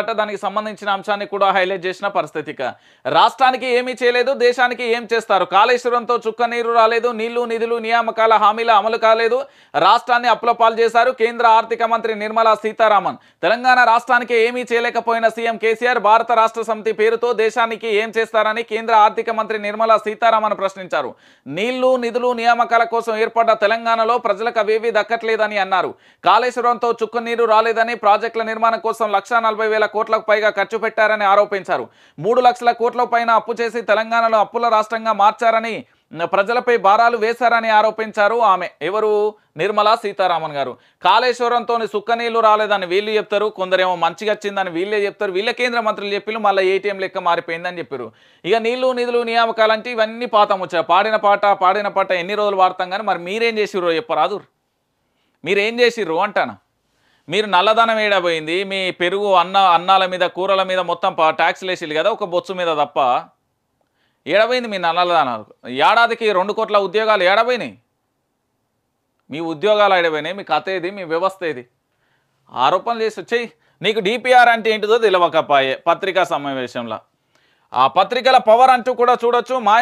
అట దానికి సంబంధించిన అంశాన్ని కూడా హైలైట్ చేసిన పరిస్థితి రాష్ట్రానికి ఏమీ చేయలేదు దేశానికి ఏం చేస్తారు కాళేశ్వరంతో చుక్క నీరు రాలేదు నీళ్లు నిధులు నియామకాల హామీల అమలు కాలేదు రాష్ట్రాన్ని అప్లపాలు చేశారు కేంద్ర ఆర్థిక మంత్రి నిర్మలా సీతారామన్ తెలంగాణ రాష్ట్రానికి ఏమీ చేయలేకపోయిన సీఎం కేసీఆర్ భారత రాష్ట్ర సమితి పేరుతో దేశానికి ఏం చేస్తారని కేంద్ర ఆర్థిక మంత్రి నిర్మలా సీతారామన్ ప్రశ్నించారు నీళ్లు నిధులు నియామకాల కోసం ఏర్పడ్డ తెలంగాణలో ప్రజలకు అవేవి దక్కట్లేదని అన్నారు కాళేశ్వరంతో చుక్క నీరు రాలేదని ప్రాజెక్టుల నిర్మాణం కోసం లక్ష వేల కోట్లకు పైగా ఖర్చు పెట్టారని ఆరోపించారు మూడు లక్షల కోట్ల పైన అప్పు చేసి తెలంగాణలో అప్పుల రాష్ట్రంగా మార్చారని ప్రజలపై భారాలు వేశారని ఆరోపించారు ఆమె ఎవరు నిర్మలా సీతారామన్ గారు కాళేశ్వరంతోని సుక్క నీళ్లు రాలేదని వీళ్ళు చెప్తారు కొందరేమో మంచిగా వచ్చిందని వీళ్ళే చెప్తారు వీళ్ళ కేంద్ర మంత్రులు చెప్పిరు మళ్ళీ ఏటీఎం లెక్క మారిపోయిందని చెప్పారు ఇక నీళ్లు నిధులు నియామకాలు అంటే ఇవన్నీ పాతం వచ్చారు పాడిన పాట పాడిన పాట ఎన్ని రోజులు వాడతాం కానీ మరి మీరేం చేసిర్రో చెప్పరాదు మీరేం చేసిర్రు అంటాను మీరు నల్లదనం వేయడబోయింది మీ పెరుగు అన్న అన్నాల మీద కూరల మీద మొత్తం ట్యాక్స్లు వేసేది కదా ఒక బొచ్చు మీద తప్ప ఏడబోయింది మీ నల్లధనాలు ఏడాదికి రెండు కోట్ల ఉద్యోగాలు ఏడబోయినాయి మీ ఉద్యోగాలు ఏడబోయినాయి మీ కథ ఏది మీ వ్యవస్థ ఏది ఆరోపణలు చేసి వచ్చాయి నీకు డిపిఆర్ అంటే ఏంటిదో తెలియకపాయే పత్రికా సమావేశంలో ఆ పత్రికల పవర్ అంటూ కూడా చూడొచ్చు మాయ